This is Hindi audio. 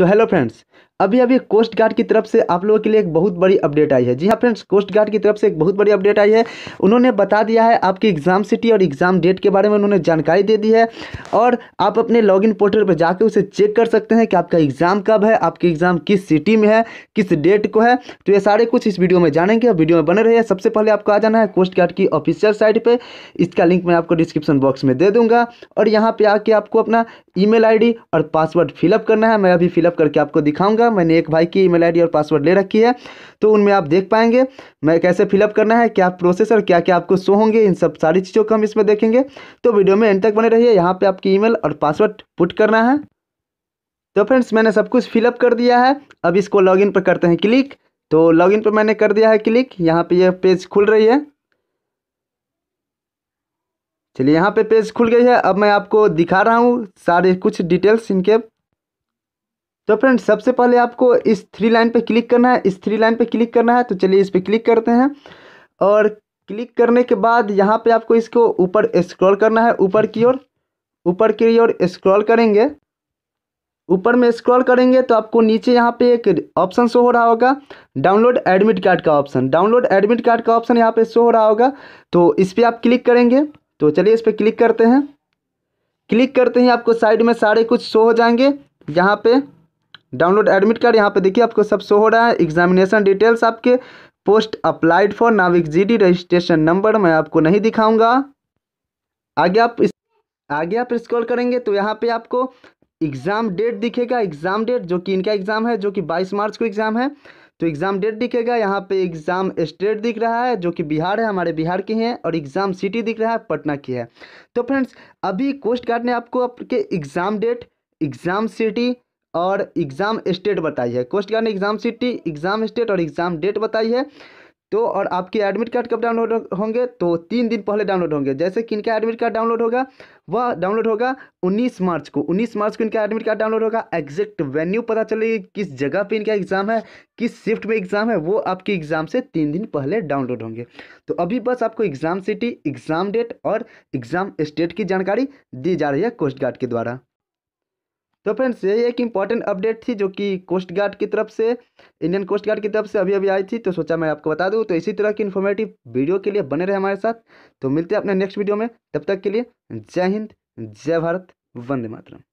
so hello friends अभी अभी कोस्ट गार्ड की तरफ से आप लोगों के लिए एक बहुत बड़ी अपडेट आई है जी हाँ फ्रेंड्स कोस्ट गार्ड की तरफ से एक बहुत बड़ी अपडेट आई है उन्होंने बता दिया है आपकी एग्ज़ाम सिटी और एग्ज़ाम डेट के बारे में उन्होंने जानकारी दे दी है और आप अपने लॉगिन पोर्टल पर जाकर उसे चेक कर सकते हैं कि आपका एग्ज़ाम कब है आपकी एग्ज़ाम किस सिटी में है किस डेट को है तो ये सारे कुछ इस वीडियो में जानेंगे वीडियो में बने रहिए सबसे पहले आपको आ जाना है कोस्ट गार्ड की ऑफिशियल साइट पर इसका लिंक मैं आपको डिस्क्रिप्शन बॉक्स में दे दूंगा और यहाँ पर आके आपको अपना ई मेल और पासवर्ड फिलअप करना है मैं अभी फिलअप करके आपको दिखाऊँगा था मैंने एक भाई की ईमेल आईडी और पासवर्ड ले रखी है तो उनमें आप देख पाएंगे मैं कैसे फिलअप करना है क्या प्रोसेस और क्या क्या आपको शो होंगे इन सब सारी चीज़ों को हम इसमें देखेंगे तो वीडियो में एंड तक बने रहिए यहाँ पर आपकी ई और पासवर्ड पुट करना है तो फ्रेंड्स मैंने सब कुछ फिलअप कर दिया है अब इसको लॉगिन पर करते हैं क्लिक तो लॉगिन पर मैंने कर दिया है क्लिक यहाँ पे यह पेज खुल रही है चलिए यहाँ पे पेज खुल गई है अब मैं आपको दिखा रहा हूँ सारे कुछ डिटेल्स इनके तो फ्रेंड सबसे पहले आपको इस थ्री लाइन पे क्लिक करना है इस थ्री लाइन पे क्लिक करना है तो चलिए इस पर क्लिक करते हैं और क्लिक करने के बाद यहाँ पे आपको इसको ऊपर स्क्रॉल करना है ऊपर की ओर ऊपर की ओर स्क्रॉल करेंगे ऊपर में स्क्रॉल करेंगे तो आपको नीचे यहाँ पे एक ऑप्शन शो हो रहा होगा डाउनलोड एडमिट कार्ड का ऑप्शन डाउनलोड एडमिट कार्ड का ऑप्शन यहाँ पे शो हो रहा होगा तो इस पर आप क्लिक करेंगे तो चलिए इस पर क्लिक करते हैं क्लिक करते ही आपको साइड में सारे कुछ शो हो जाएंगे यहाँ पे डाउनलोड एडमिट कार्ड यहाँ पे देखिए आपको सब शो हो रहा है एग्जामिनेशन डिटेल्स आपके post applied for Navik GD registration number मैं आपको नहीं दिखाऊंगा आगे आप इस आगे आप स्क्रॉल करेंगे तो यहाँ पे आपको एग्ज़ाम डेट दिखेगा एग्ज़ाम डेट जो कि इनका एग्ज़ाम है जो कि 22 मार्च को एग्ज़ाम है तो एग्ज़ाम डेट दिखेगा यहाँ पे एग्ज़ाम स्टेट दिख रहा है जो कि बिहार है हमारे बिहार की है और एग्ज़ाम सिटी दिख रहा है पटना की है तो फ्रेंड्स अभी कोस्ट गार्ड ने आपको आपके एग्ज़ाम डेट एग्ज़ाम सिटी और एग्ज़ाम स्टेट बताई है कोस्ट गार्ड ने एग्ज़ाम सिटी एग्ज़ाम स्टेट और एग्ज़ाम डेट बताई है तो और आपके एडमिट कार्ड कब डाउनलोड होंगे तो तीन दिन पहले डाउनलोड होंगे जैसे कि इनका एडमिट कार्ड डाउनलोड होगा वह डाउनलोड होगा 19 मार्च को 19 मार्च को इनका एडमिट कार्ड डाउनलोड होगा एग्जैक्ट वेन्यू पता चलेगी किस जगह पे इनका एग्ज़ाम है किस शिफ्ट में एग्ज़ाम है वो आपके एग्ज़ाम से तीन दिन पहले डाउनलोड होंगे तो अभी बस आपको एग्ज़ाम सिटी एग्ज़ाम डेट और एग्ज़ाम स्टेट की जानकारी दी जा रही है कोस्ट गार्ड के द्वारा तो फ्रेंड्स यही एक इम्पॉर्टेंट अपडेट थी जो कि कोस्ट गार्ड की तरफ से इंडियन कोस्ट गार्ड की तरफ से अभी अभी आई थी तो सोचा मैं आपको बता दूँ तो इसी तरह की इन्फॉर्मेटिव वीडियो के लिए बने रहे हमारे साथ तो मिलते हैं अपने नेक्स्ट वीडियो में तब तक के लिए जय हिंद जय भारत वंदे मातरम